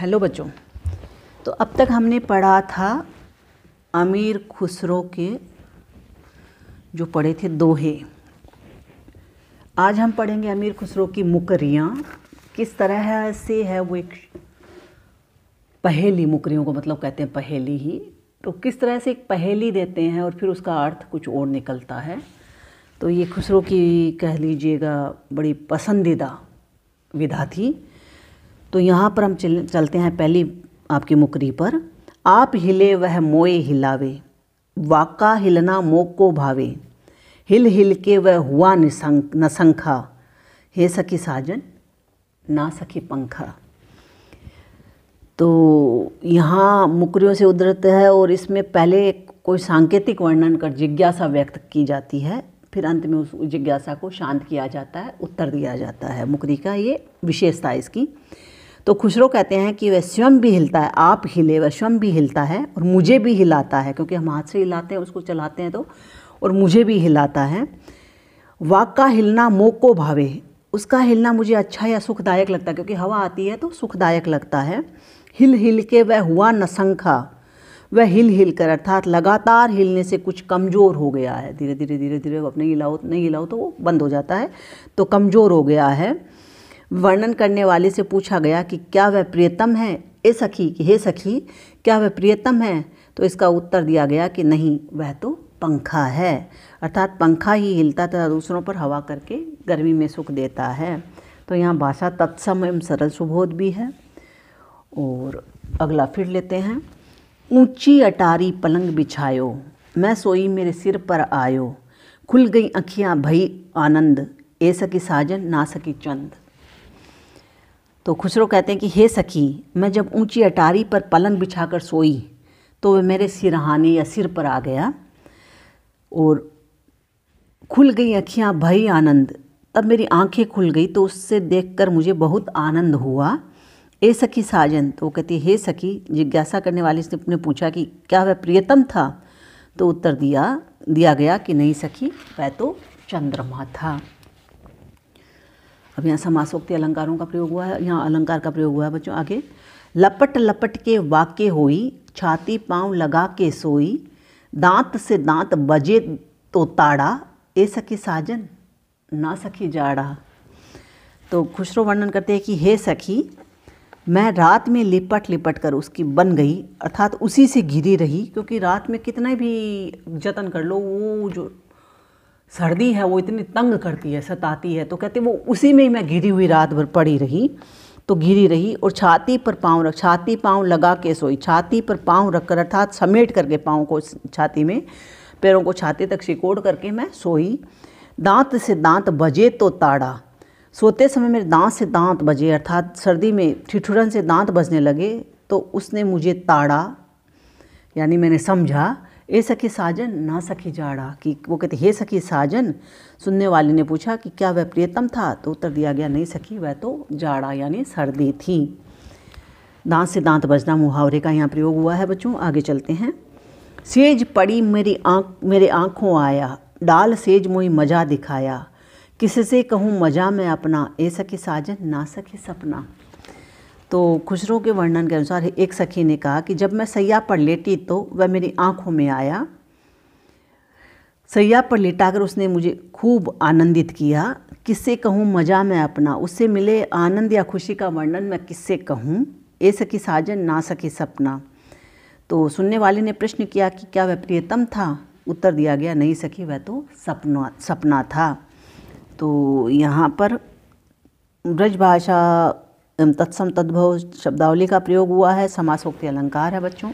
hello बच्चों तो अब तक हमने पढ़ा था अमीर खुसरो के जो पढ़े थे दोहे आज हम पढ़ेंगे अमीर खुसरो की मुकरियाँ किस तरह से है वो एक पहेली मुकरियों को मतलब कहते हैं पहेली ही तो किस तरह से एक पहेली देते हैं और फिर उसका अर्थ कुछ और निकलता है तो ये खुसरो की कह लीजिएगा बड़ी पसंदीदा विधा थी तो यहाँ पर हम चल, चलते हैं पहली आपकी मुकरी पर आप हिले वह मोए हिलावे वाका हिलना मोक को भावे हिल हिल के वह हुआ निसंख नसंखा हे सखी साजन ना सखी पंखा तो यहाँ मुकरियों से उदृत है और इसमें पहले कोई सांकेतिक वर्णन कर जिज्ञासा व्यक्त की जाती है फिर अंत में उस जिज्ञासा को शांत किया जाता है उत्तर दिया जाता है मुकरी का ये विशेषता इसकी तो खुशरो कहते हैं कि वह स्वयं भी हिलता है आप हिले वह स्वयं भी हिलता है और मुझे भी हिलाता है क्योंकि हम हाथ से हिलाते हैं उसको चलाते हैं तो और मुझे भी हिलाता है वाक का हिलना मोक को भावे उसका हिलना मुझे अच्छा या सुखदायक लगता है क्योंकि हवा आती है तो सुखदायक लगता है हिल हिल के वह हुआ नसंखा वह हिल हिल कर अर्थात लगातार हिलने से कुछ कमज़ोर हो गया है धीरे धीरे धीरे धीरे अपने हिलाओ नहीं हिलाओ तो वो बंद हो जाता है तो कमज़ोर हो गया है वर्णन करने वाले से पूछा गया कि क्या वह प्रियतम है ए सखी कि हे सखी क्या वह प्रियतम है तो इसका उत्तर दिया गया कि नहीं वह तो पंखा है अर्थात पंखा ही हिलता तथा दूसरों पर हवा करके गर्मी में सुख देता है तो यहाँ भाषा तत्सम एवं सरल सुबोध भी है और अगला फिर लेते हैं ऊंची अटारी पलंग बिछायो मैं सोई मेरे सिर पर आयो खुल गई अखियाँ भई आनंद ए सकी साजन ना सकी चंद तो खुसरो कहते हैं कि हे सखी मैं जब ऊंची अटारी पर पलंग बिछाकर सोई तो वह मेरे सिरहाने या सिर पर आ गया और खुल गई अखियाँ भई आनंद तब मेरी आंखें खुल गई तो उससे देखकर मुझे बहुत आनंद हुआ ए सखी साजन तो वो कहती हे सखी जिज्ञासा करने वाले से अपने पूछा कि क्या वह प्रियतम था तो उत्तर दिया दिया गया कि नहीं सखी वह तो चंद्रमा था अब यहाँ समासोक्ति अलंकारों का प्रयोग हुआ है यहाँ अलंकार का प्रयोग हुआ है बच्चों आगे लपट लपट के वाक्य होई छाती पाँव लगा के सोई दांत से दांत बजे तो ताड़ा ए सखी साजन ना सखी जाड़ा तो खुशरो वर्णन करते हैं कि हे सखी मैं रात में लिपट लिपट कर उसकी बन गई अर्थात उसी से घिरी रही क्योंकि रात में कितना भी जतन कर लो वो जो सर्दी है वो इतनी तंग करती है सताती है तो कहते वो उसी में ही मैं घिरी हुई रात भर पड़ी रही तो घिरी रही और छाती पर पाँव रख छाती पाँव लगा के सोई छाती पर पाँव रख कर अर्थात समेट करके पाँव को छाती में पैरों को छाती तक सिकोड़ करके मैं सोई दांत से दांत बजे तो ताड़ा सोते समय मेरे दांत से दांत बजे अर्थात सर्दी में ठिठुरन से दांत बजने लगे तो उसने मुझे ताड़ा यानी मैंने समझा ए सखी साजन ना सखी जाड़ा कि वो कहते हे सखी साजन सुनने वाले ने पूछा कि क्या वह प्रियतम था तो उत्तर दिया गया नहीं सखी वह तो जाड़ा यानी सर्दी थी दांत से दांत बजना मुहावरे का यहाँ प्रयोग हुआ है बच्चों आगे चलते हैं सेज पड़ी मेरी आँख मेरे आँखों आया डाल सेज मोई मज़ा दिखाया किससे कहूँ मज़ा मैं अपना ए सखी साजन ना सखी सपना तो खुसरो के वर्णन के अनुसार एक सखी ने कहा कि जब मैं सैया पर लेटी तो वह मेरी आँखों में आया सैया पर कर उसने मुझे खूब आनंदित किया किससे कहूँ मज़ा मैं अपना उससे मिले आनंद या खुशी का वर्णन मैं किससे कहूँ ए सकी साजन ना सकी सपना तो सुनने वाले ने प्रश्न किया कि क्या वह प्रियतम था उत्तर दिया गया नहीं सकी वह तो सपना सपना था तो यहाँ पर ब्रजभाषा तत्सम तद्भव शब्दावली का प्रयोग हुआ है समासोक्ति अलंकार है बच्चों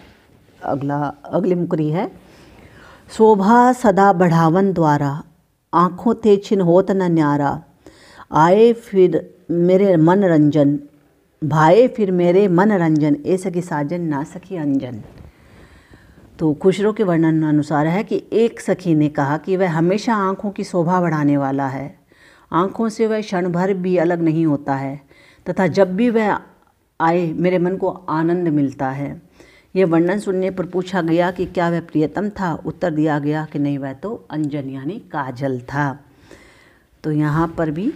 अगला अगली मुकरी है शोभा सदा बढ़ावन द्वारा आँखों ते छिन होत न न्यारा आए फिर मेरे रंजन भाए फिर मेरे मनरंजन ए सखी साजन ना सखी अंजन तो खुशरो के वर्णन अनुसार है कि एक सखी ने कहा कि वह हमेशा आँखों की शोभा बढ़ाने वाला है आँखों से वह क्षण भर भी अलग नहीं होता है तथा जब भी वह आए मेरे मन को आनंद मिलता है यह वर्णन सुनने पर पूछा गया कि क्या वह प्रियतम था उत्तर दिया गया कि नहीं वह तो अंजन यानी काजल था तो यहाँ पर भी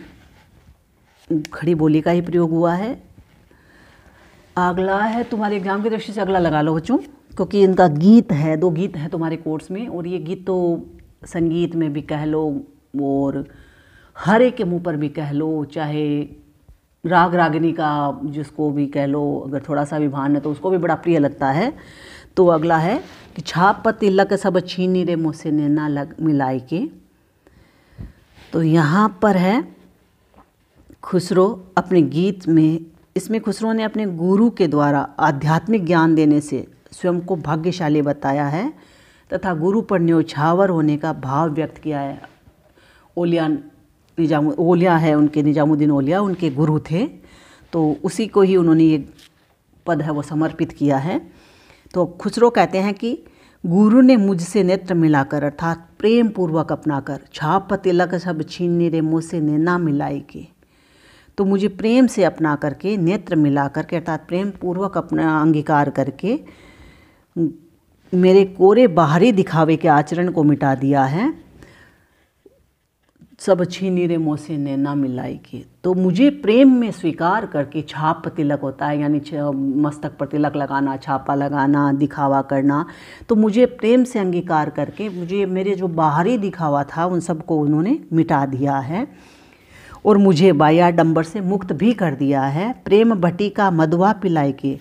खड़ी बोली का ही प्रयोग हुआ है अगला है तुम्हारे एग्जाम की दृष्टि से अगला लगा लो बच्चों क्योंकि इनका गीत है दो गीत है तुम्हारे कोर्स में और ये गीत तो संगीत में भी कह लो और हरे के मुंह पर भी कह लो चाहे राग रागिनी का जिसको भी कह लो अगर थोड़ा सा भी भान है तो उसको भी बड़ा प्रिय लगता है तो अगला है कि छाप पर तिलक सब छीनी रे मुझसे ना लग मिलाई के तो यहाँ पर है खुसरो अपने गीत में इसमें खुसरो ने अपने गुरु के द्वारा आध्यात्मिक ज्ञान देने से स्वयं को भाग्यशाली बताया है तथा गुरु पर न्योछावर होने का भाव व्यक्त किया है ओलियान निजाम ओलिया है उनके निजामुद्दीन ओलिया उनके गुरु थे तो उसी को ही उन्होंने ये पद है वो समर्पित किया है तो खुसरो कहते हैं कि गुरु ने मुझसे नेत्र मिलाकर अर्थात प्रेम पूर्वक अपना कर छाप तिलक सब छीनने रे मुँह से ना मिलाई के तो मुझे प्रेम से अपना करके नेत्र मिला करके अर्थात प्रेम पूर्वक अपना अंगीकार करके मेरे कोरे बाहरी दिखावे के आचरण को मिटा दिया है सब छीनी रे मोसे ने ना मिलाई के तो मुझे प्रेम में स्वीकार करके छाप पर तिलक होता है यानी मस्तक पर तिलक लगाना छापा लगाना दिखावा करना तो मुझे प्रेम से अंगीकार करके मुझे मेरे जो बाहरी दिखावा था उन सबको उन्होंने मिटा दिया है और मुझे बाया डंबर से मुक्त भी कर दिया है प्रेम भट्टी का मदवा पिलाई के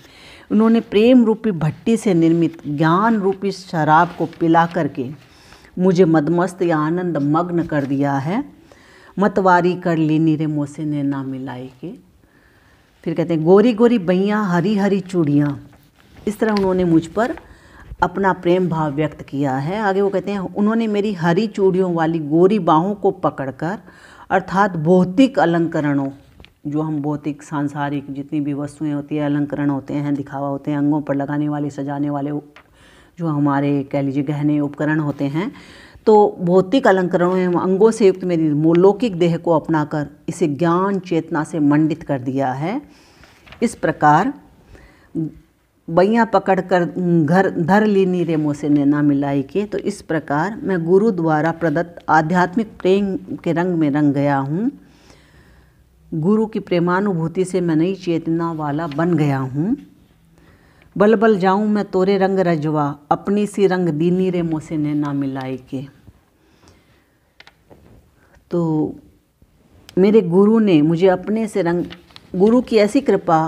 उन्होंने प्रेम रूपी भट्टी से निर्मित ज्ञान रूपी शराब को पिला करके मुझे मदमस्त या आनंद मग्न कर दिया है मतवारी कर ली नीरे मोसे ने ना मिलाई के फिर कहते हैं गोरी गोरी बइयाँ हरी हरी चूड़ियाँ इस तरह उन्होंने मुझ पर अपना प्रेम भाव व्यक्त किया है आगे वो कहते हैं उन्होंने मेरी हरी चूड़ियों वाली गोरी बाहों को पकड़कर अर्थात भौतिक अलंकरणों जो हम भौतिक सांसारिक जितनी भी वस्तुएं होती है अलंकरण होते हैं दिखावा होते हैं अंगों पर लगाने वाले सजाने वाले जो हमारे कह लीजिए गहने उपकरण होते हैं तो भौतिक अलंकरणों एवं अंगों से युक्त मेरी मौलौकिक देह को अपनाकर इसे ज्ञान चेतना से मंडित कर दिया है इस प्रकार बैया पकड़ कर घर धर ली रे मोसे से ना मिलाई के तो इस प्रकार मैं गुरु द्वारा प्रदत्त आध्यात्मिक प्रेम के रंग में रंग गया हूँ गुरु की प्रेमानुभूति से मैं नई चेतना वाला बन गया हूँ बल बल जाऊं मैं तोरे रंग रजवा अपनी सी रंग दीनी रे मोसे ने ना मिलाए के तो मेरे गुरु ने मुझे अपने से रंग गुरु की ऐसी कृपा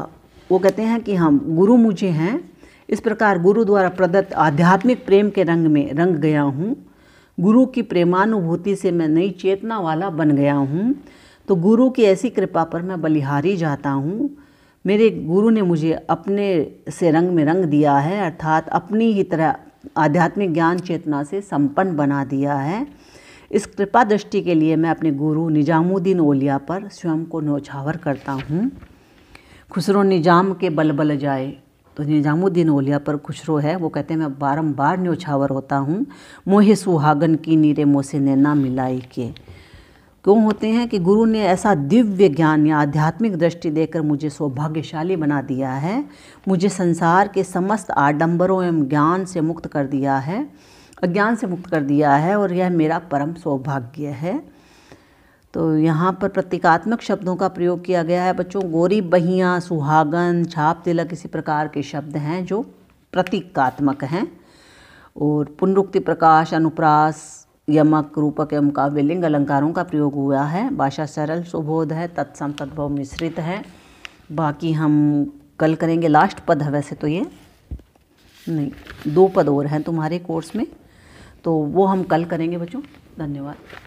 वो कहते हैं कि हम हाँ, गुरु मुझे हैं इस प्रकार गुरु द्वारा प्रदत्त आध्यात्मिक प्रेम के रंग में रंग गया हूँ गुरु की प्रेमानुभूति से मैं नई चेतना वाला बन गया हूँ तो गुरु की ऐसी कृपा पर मैं बलिहारी जाता हूँ मेरे गुरु ने मुझे अपने से रंग में रंग दिया है अर्थात अपनी ही तरह आध्यात्मिक ज्ञान चेतना से संपन्न बना दिया है इस कृपा दृष्टि के लिए मैं अपने गुरु निजामुद्दीन ओलिया पर स्वयं को नौछावर करता हूँ खुसरो निजाम के बल बल जाए तो निजामुद्दीन ओलिया पर खुसरो है वो कहते हैं मैं बारम्बार न्योछावर होता हूँ मोहे सुहागन की नीरे मोसे ना मिलाई के क्यों होते हैं कि गुरु ने ऐसा दिव्य ज्ञान या आध्यात्मिक दृष्टि देकर मुझे सौभाग्यशाली बना दिया है मुझे संसार के समस्त आडंबरों एवं ज्ञान से मुक्त कर दिया है अज्ञान से मुक्त कर दिया है और यह मेरा परम सौभाग्य है तो यहाँ पर प्रतीकात्मक शब्दों का प्रयोग किया गया है बच्चों गोरी बहियाँ सुहागन छाप तिलक इसी प्रकार के शब्द हैं जो प्रतीकात्मक हैं और पुनरुक्ति प्रकाश अनुप्रास यमक रूपक एवं काव्यलिंग अलंकारों का प्रयोग हुआ है भाषा सरल सुबोध है तत्सम तद्भव मिश्रित है बाकी हम कल करेंगे लास्ट पद है वैसे तो ये नहीं दो पद और हैं तुम्हारे कोर्स में तो वो हम कल करेंगे बच्चों धन्यवाद